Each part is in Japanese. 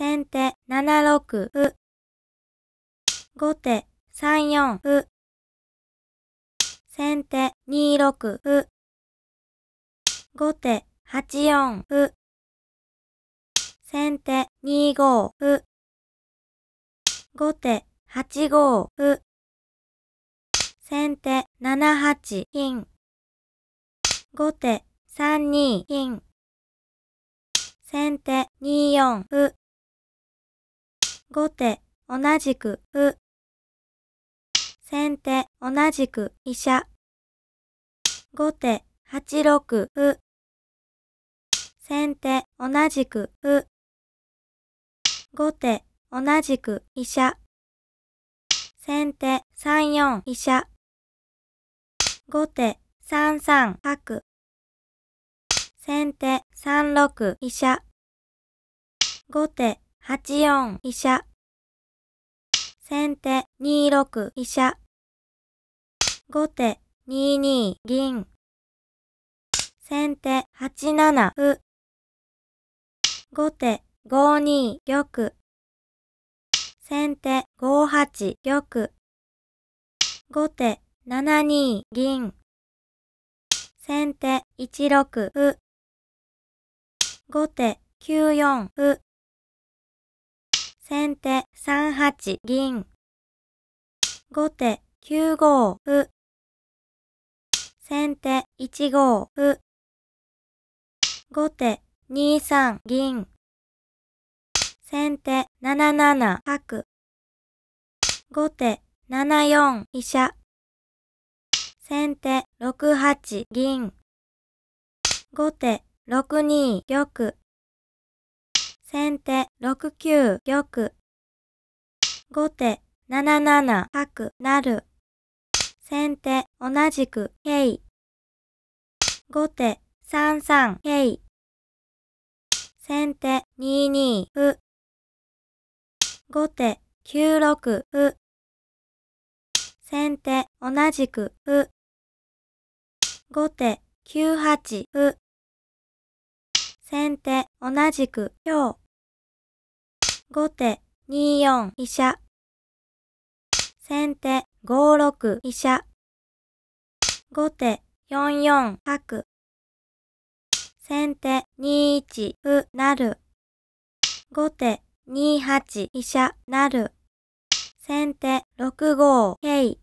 先手7六歩。後手3四歩。先手2六歩。後手8四歩。先手2五歩。後手8五歩。先手7八金。後手3二金。先手2四歩。後手、同じく歩。先手、同じく飛車。後手、八六歩。先手、同じく歩。後手、同じく飛車。先手、三四飛車。後手、三三角。先手、三六飛車。後手、8四飛車。先手2六飛車。後手2二銀。先手8七歩。後手5二玉。先手5八玉。後手7二銀。先手1六歩。後手9四歩。先手3八銀。後手9五歩。先手1五歩。後手2三銀。先手7七角。後手7四飛車。先手6八銀。後手6二玉。先手6九玉。後手7七角成。先手同じく桂。後手3三桂。先手2二歩。後手9六歩。先手同じく歩。後手9八歩。先手、同じく、今日。後手、2四医者。先手、5六医者。後手、4四白。先手、2一不、なる。後手、2八医者、なる。先手、6五、桂。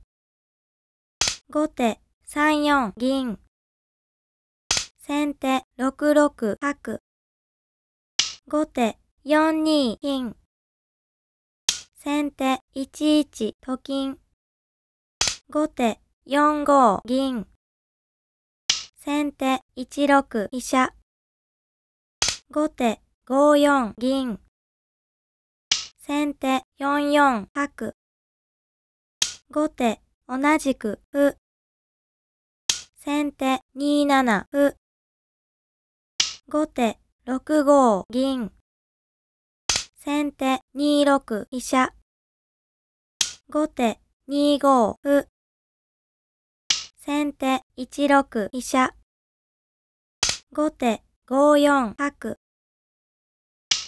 後手、3四銀。先手6六角。後手4二金。先手1一と金。後手4五銀。先手1六飛車。後手5四銀。先手4四角。後手同じくう。先手2七う。後手6五銀。先手2六飛車。後手2五歩。先手1六飛車。後手5四角。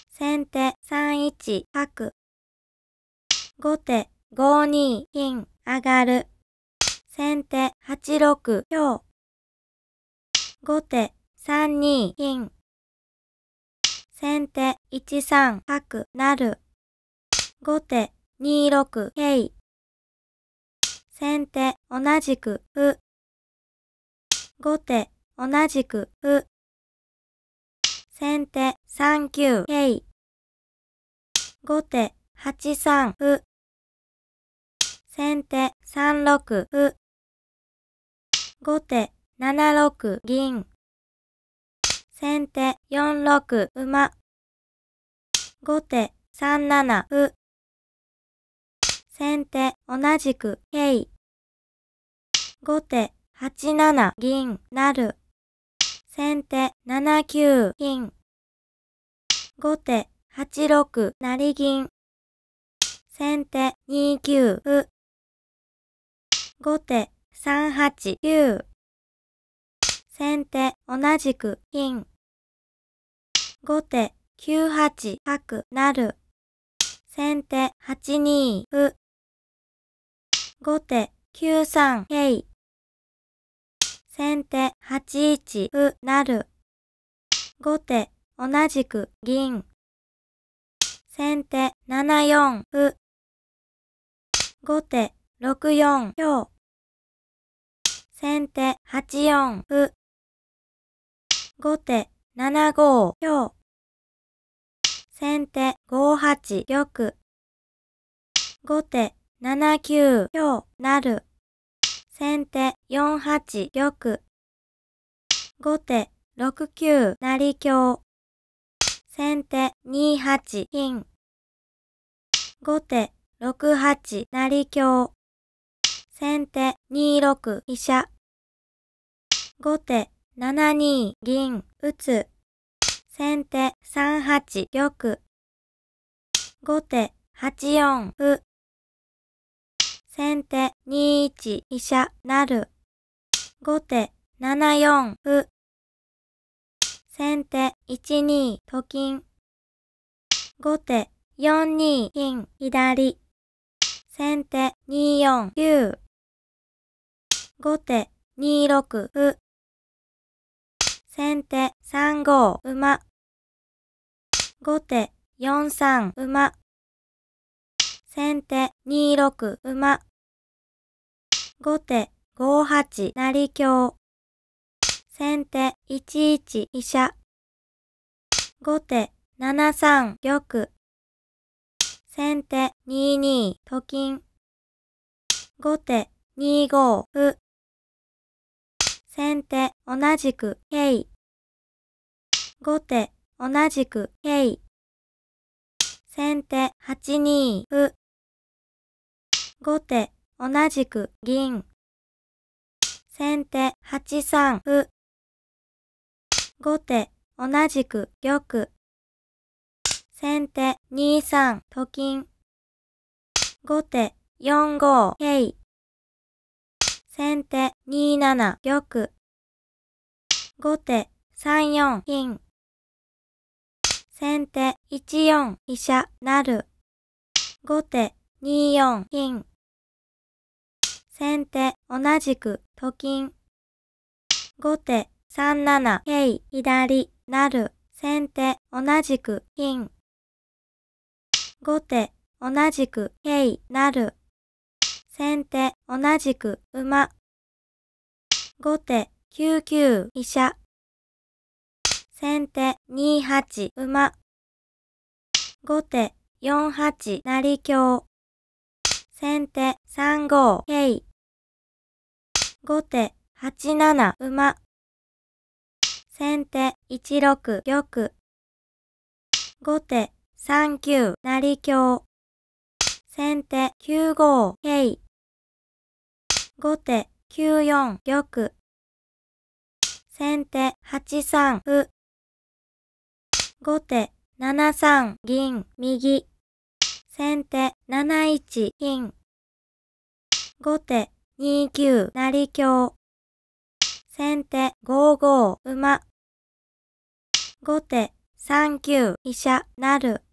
先手3一角。後手5二金上がる。先手8六強。後手3二金。先手1三角なる。後手2六桂。先手同じく歩。後手同じく歩。先手3九桂。後手8三歩。先手3六歩。後手7六銀。先手4六馬。後手3七歩。先手同じく桂。後手8七銀なる。先手7九金。後手8六成銀。先手2九歩。後手3八九。先手同じく金。後手9八角る。先手8二歩。後手9三い先手8一歩る。後手同じく銀。先手7四歩。後手6四強。先手8四歩。後手7五強。先手5八玉。後手7九強なる。先手4八玉。後手6九成強。先手2八金。後手6八成強。先手2六飛車。後手7二銀打つ。先手3八玉。後手8四歩。先手2一飛車なる。後手7四歩。先手1二と金。後手4二金左。先手2四九。後手2六歩。先手3五馬。後手4三馬。先手2六馬。後手5八成香。先手1一飛車。後手7三玉。先手2二と金。後手2五歩。先手同じく K。後手同じく K。先手8二歩。後手同じく銀。先手8三歩。後手同じく玉。先手2三と金。後手4五 K。先手2七玉。後手3四金。先手1四飛車なる。後手2四金。先手同じくと金。後手3七桂左なる。先手同じく金。後手同じく桂なる。先手、同じく、馬。後手、9九、飛車。先手、2八、馬。後手、4八、成香。先手、3五、桂。後手、8七、馬。先手、1六、玉。後手、3九、成香。先手、9五、桂。後手9四玉。先手8三歩。後手7三銀右。先手7一金。後手2九成香。先手5五馬。後手3九飛車なる。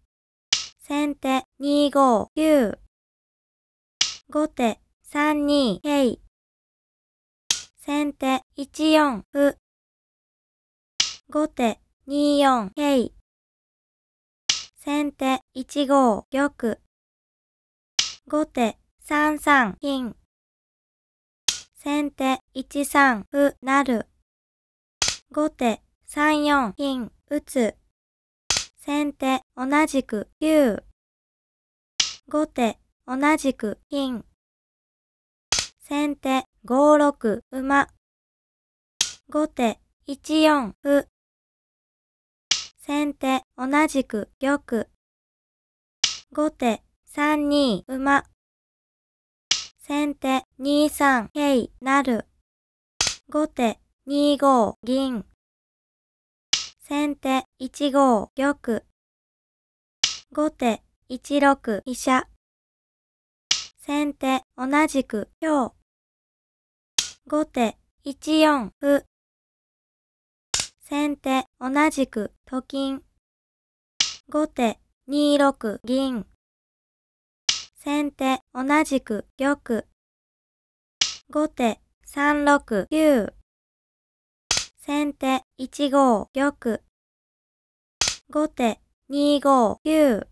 先手2五9。後手3二い先手1四う。後手2四い先手1五玉。後手3三金。先手1三なる。後手3四金打つ。先手同じく9。後手同じく金。先手5六馬。後手1四歩。先手同じく玉。後手3二馬。先手2三桂なる。後手2五銀。先手1五玉。後手1六飛車。先手、同じく、今日。後手、1四歩。先手、同じく、と金。後手、2六銀。先手、同じく、玉。後手、3六九。先手、1五玉。後手、2五九。